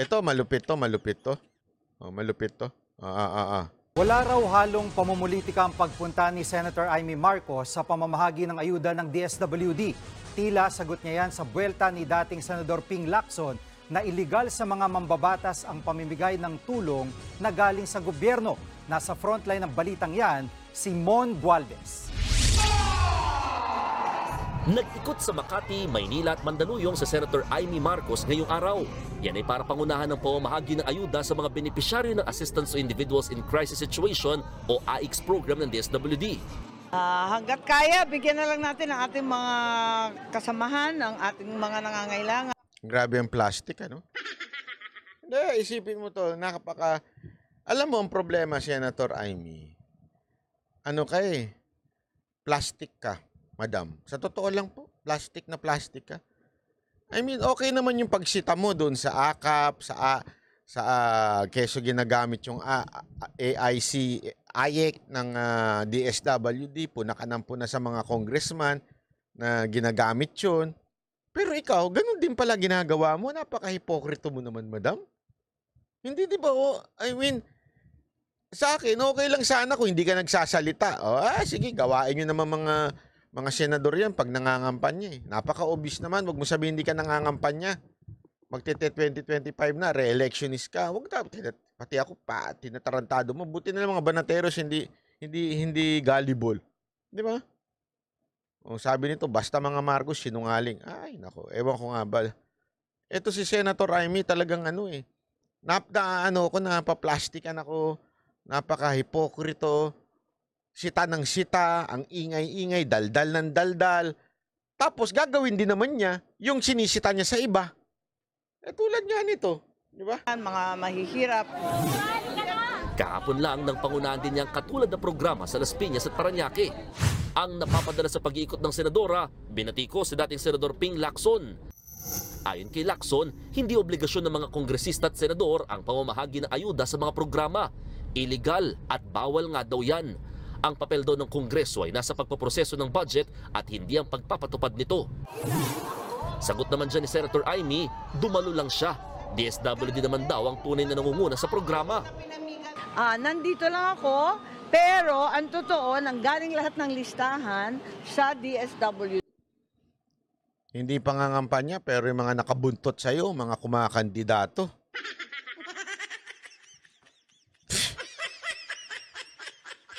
Ito, malupit to, malupit to. Oh, malupit to. Ah, ah, ah, ah. Wala raw halong pamumulitika ang pagpunta ni Senator Amy Marcos sa pamamahagi ng ayuda ng DSWD. Tila sagot niya yan sa buwelta ni dating Senador Ping Lacson na ilegal sa mga mambabatas ang pamimigay ng tulong na galing sa gobyerno. Nasa frontline ng balitang yan, si Mon Gualdes. Nag-ikot sa Makati, Maynila at Mandaluyong sa Senator Amy Marcos ngayong araw. Yan ay para pangunahan ng pamamahagi ng ayuda sa mga benepisyaryo ng Assistance to Individuals in Crisis Situation o AICS program ng DSWD. Uh, ah, hanggat kaya, bigyan na lang natin ang ating mga kasamahan, ang ating mga nangangailangan. Grabe ang plastic, ano? Hindi, isipin mo to, nakapaka... Alam mo, ang problema, Senator Amy, ano kay? Eh? Plastic ka madam. Sa totoo lang po, plastic na plastic ka. I mean, okay naman yung pagsita mo doon sa AKAP, sa sa uh, keso ginagamit yung A, AIC, AIEC ng uh, ah, DSWD, punakanam po na sa mga congressman na ginagamit yun. Pero ikaw, ganun din pala ginagawa mo. Napaka-hipokrito mo naman, madam. Hindi, di ba? Oh, I mean, sa akin, okay lang sana kung hindi ka nagsasalita. Oh, ah, sige, gawain nyo naman mga mga senador yan pag nangangampanya eh. Napaka-obvious naman. Huwag mo sabihin hindi ka nangangampanya. Magte-2025 na, re-electionist ka. Huwag ka. pati ako pati na tarantado mo. Buti na lang mga banateros, hindi, hindi, hindi gullible. Di ba? O sabi nito, basta mga Marcos, sinungaling. Ay, nako, ewan ko nga ba. Ito si Senator Amy talagang ano eh. Nap, na, ano ko, napaplastikan ako. Napaka-hipokrito Sita ng sita, ang ingay-ingay, daldal ng daldal. Tapos gagawin din naman niya yung sinisita niya sa iba. Eh tulad nga nito, di ba? Mga mahihirap. Kahapon lang nang pangunahan din niyang katulad na programa sa Las Piñas at Paranaque. Ang napapadala sa pag-iikot ng senadora, binatiko si dating senador Ping Lacson. Ayon kay Lacson, hindi obligasyon ng mga kongresista at senador ang pamamahagi ng ayuda sa mga programa. Illegal at bawal nga daw yan. Ang papel daw ng Kongreso ay nasa pagpaproseso ng budget at hindi ang pagpapatupad nito. Sagot naman dyan ni Senator Aimee, dumalo lang siya. DSWD naman daw ang tunay na nangunguna sa programa. Ah, nandito lang ako, pero ang totoo, nanggaling lahat ng listahan sa DSWD. Hindi pangangampanya pero yung mga nakabuntot sa'yo, mga kumakandidato.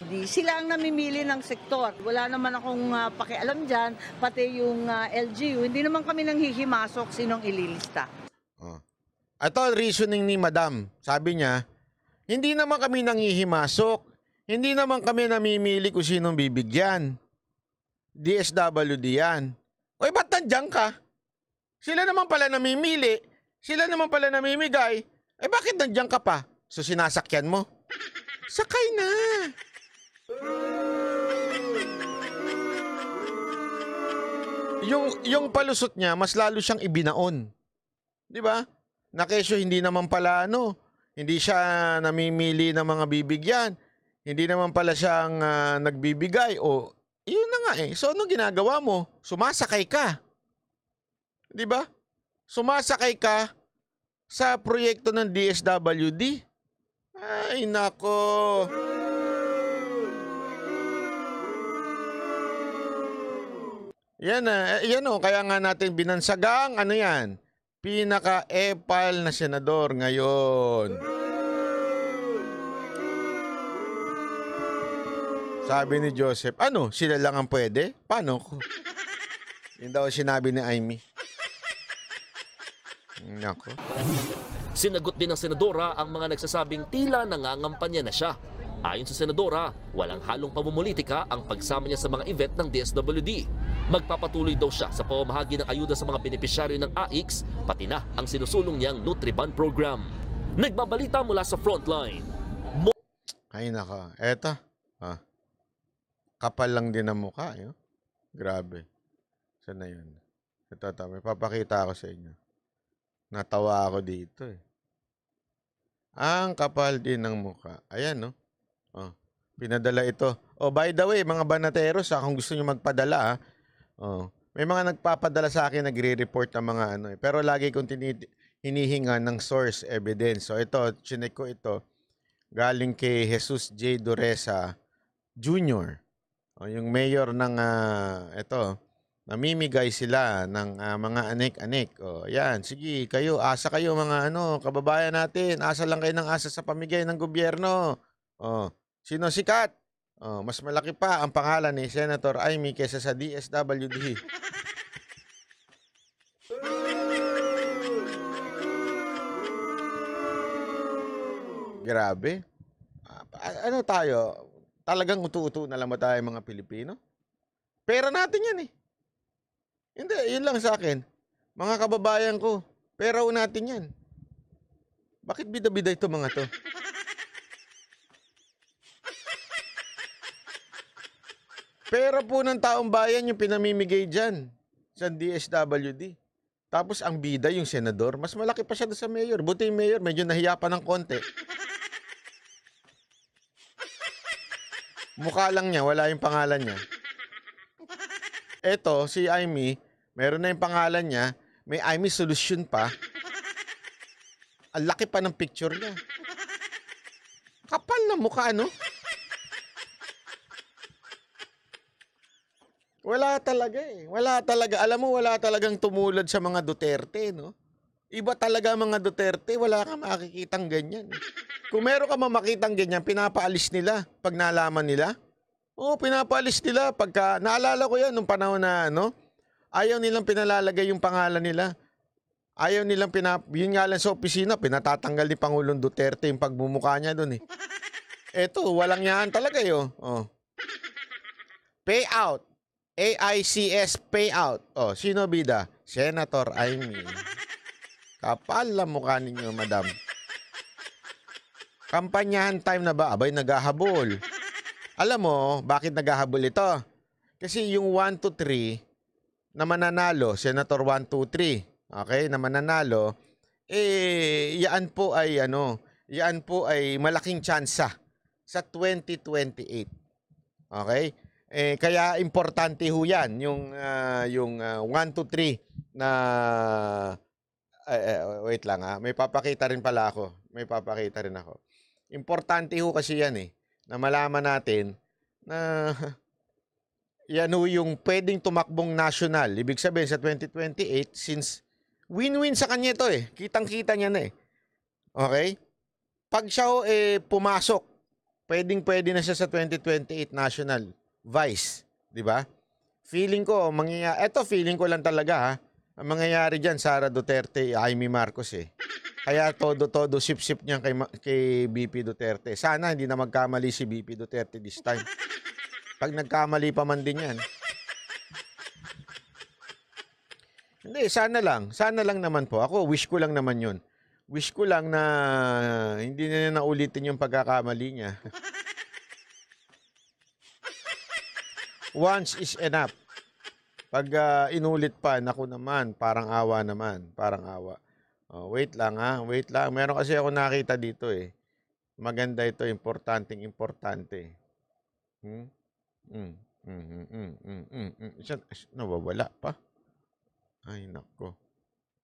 Di, sila ang namimili ng sektor. Wala naman akong uh, pakialam dyan, pati yung uh, ah, LGU. Hindi naman kami nang nanghihimasok sinong ililista. Oh. Ito, reasoning ni Madam. Sabi niya, hindi naman kami nanghihimasok. Hindi naman kami namimili kung sinong bibigyan. DSWD yan. O, ba't nandiyan ka? Sila naman pala namimili. Sila naman pala namimigay. Eh, bakit nandiyan ka pa? So, sinasakyan mo? Sakay na! Yung, yung palusot niya, mas lalo siyang ibinaon. Di ba? Na kesyo, hindi naman pala ano, hindi siya namimili ng mga bibigyan. Hindi naman pala siyang uh, nagbibigay o yun na nga eh. So ano ginagawa mo? Sumasakay ka. 'Di ba? Sumasakay ka sa proyekto ng DSWD. Ay nako. Yan na, uh, yan o, oh, kaya nga natin binansagang, ano yan, pinaka-epal na senador ngayon. Sabi ni Joseph, ano, sila lang ang pwede? Paano ko? Yun daw sinabi ni Amy. Nako. Sinagot din ng senadora ang mga nagsasabing tila nangangampanya na siya Ayon sa senadora, walang halong pamumulitika ang pagsama niya sa mga event ng DSWD. Magpapatuloy daw siya sa pamamahagi ng ayuda sa mga benepisyaryo ng AIX, pati na ang sinusulong niyang Nutriban program. Nagbabalita mula sa frontline. Mo- Ay naka, eto. Ah. Kapal lang din ang mukha. Yun. Eh, oh. Grabe. Saan na yun? Ito, ito, may papakita ako sa inyo. Natawa ako dito eh. Ang kapal din ng mukha. Ayan, no? Oh. Oh, pinadala ito. Oh, by the way, mga banateros, ah, kung gusto niyo magpadala, ah, oh, may mga nagpapadala sa akin, nagre-report ng mga ano. Eh. Pero lagi kong tinit hinihinga ng source evidence. So ito, chinek ko ito. Galing kay Jesus J. Duresa Jr. Oh, yung mayor ng uh, ito, namimigay sila ng uh, mga anek-anek. O, oh, yan. Sige, kayo, asa kayo mga ano, kababayan natin. Asa lang kayo ng asa sa pamigay ng gobyerno. O, oh, Sino sikat? Oh, mas malaki pa ang pangalan ni Senator Amy kaysa sa DSWD. Grabe. Ah, ano tayo? Talagang utu-utu na lang ba tayo mga Pilipino? Pera natin yan eh. Hindi, yun lang sa akin. Mga kababayan ko, pera natin yan. Bakit bida-bida ito mga to? Pera po ng taong bayan yung pinamimigay dyan sa DSWD. Tapos ang bida yung senador, mas malaki pa siya doon sa mayor. Buti yung mayor, medyo nahiya pa ng konti. Mukha lang niya, wala yung pangalan niya. Eto, si Amy, meron na yung pangalan niya. May Amy solution pa. Ang laki pa ng picture niya. Kapal na mukha, ano? Wala talaga eh. Wala talaga. Alam mo, wala talagang tumulad sa mga Duterte, no? Iba talaga mga Duterte, wala kang makikitang ganyan. Kung meron ka mamakitang ganyan, pinapaalis nila pag nalaman nila. Oo, pinapaalis nila pagka, naalala ko yan nung panahon na ano, ayaw nilang pinalalagay yung pangalan nila. Ayaw nilang pinap... Yun nga lang sa opisina, pinatatanggal ni Pangulong Duterte yung pagmumukha niya doon eh. Eto, walang yan talaga yun. Eh, oh. oh. Payout. AICS payout. Oh, sino bida? Senator Aimee. Kapal lang mukha ninyo, madam. Kampanyahan time na ba? Abay, naghahabol. Alam mo, bakit naghahabol ito? Kasi yung 1 to 3 na mananalo, Senator 1, 2, 3, okay, na mananalo, eh, yan po ay ano, yan po ay malaking tsansa sa 2028. Okay? Eh, kaya importante ho yan, yung, ah, yung 1 2, 3 na... Uh, wait lang ha, ah, may papakita rin pala ako. May papakita rin ako. Importante ho kasi yan eh, na malaman natin na yan ho yung pwedeng tumakbong national. Ibig sabihin sa 2028, since win-win sa kanya ito eh. Kitang-kita niya na eh. Okay? Pag siya ho eh, pumasok, pwedeng-pwede na siya sa 2028 national Vice, 'di ba? Feeling ko mangyayari, eto feeling ko lang talaga ha. Ang mangyayari diyan Sara Duterte, Amy Marcos eh. Kaya todo-todo sip-sip niyan kay, kay BP Duterte. Sana hindi na magkamali si BP Duterte this time. Pag nagkamali pa man din yan. Hindi, sana lang. Sana lang naman po. Ako, wish ko lang naman yun. Wish ko lang na hindi na niya naulitin yung pagkakamali niya. Once is enough. Pag uh, inulit pa, naku naman, parang awa naman, parang awa. Oh, wait lang ha, ah, wait lang. Meron kasi ako nakita dito eh. Maganda ito, importanteng importante. Hmm? Mm, mm, mm, mm, mm, mm. Hmm. Siya, nawawala pa. Ay, nako.